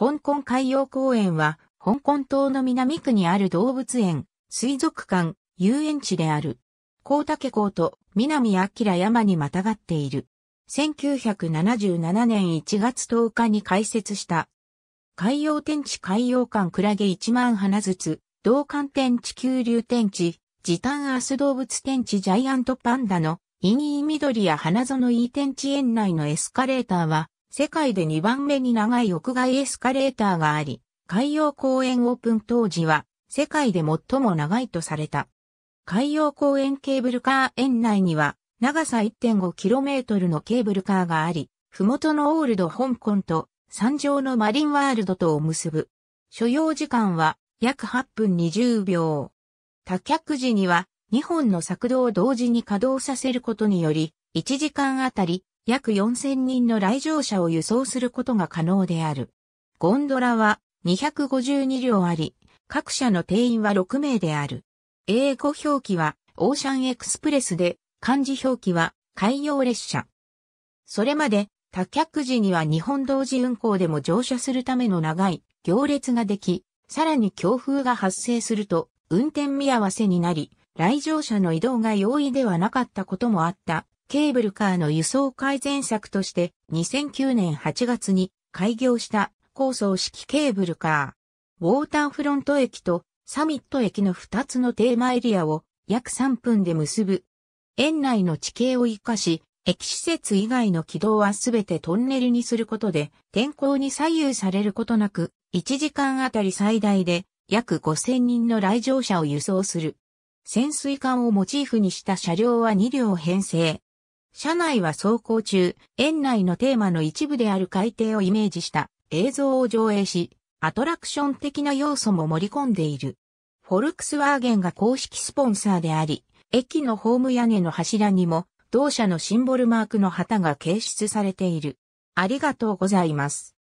香港海洋公園は、香港島の南区にある動物園、水族館、遊園地である。高竹港と南明山にまたがっている。1977年1月10日に開設した。海洋天地海洋館クラゲ1万花ずつ、同館天地急流天地、時短アース動物天地ジャイアントパンダの、陰陰緑や花園ー天地園内のエスカレーターは、世界で2番目に長い屋外エスカレーターがあり、海洋公園オープン当時は世界で最も長いとされた。海洋公園ケーブルカー園内には長さ 1.5km のケーブルカーがあり、麓のオールド香港と山上のマリンワールドとを結ぶ。所要時間は約8分20秒。多脚時には2本の作動を同時に稼働させることにより、1時間あたり約4000人の来場者を輸送することが可能である。ゴンドラは252両あり、各社の定員は6名である。英語表記はオーシャンエクスプレスで、漢字表記は海洋列車。それまで多客時には日本同時運行でも乗車するための長い行列ができ、さらに強風が発生すると運転見合わせになり、来場者の移動が容易ではなかったこともあったケーブルカーの輸送改善策として2009年8月に開業した高層式ケーブルカー。ウォーターフロント駅とサミット駅の2つのテーマエリアを約3分で結ぶ。園内の地形を活かし、駅施設以外の軌道はすべてトンネルにすることで、天候に左右されることなく、1時間あたり最大で約5000人の来場者を輸送する。潜水艦をモチーフにした車両は2両編成。車内は走行中、園内のテーマの一部である海底をイメージした映像を上映し、アトラクション的な要素も盛り込んでいる。フォルクスワーゲンが公式スポンサーであり、駅のホーム屋根の柱にも、同社のシンボルマークの旗が掲出されている。ありがとうございます。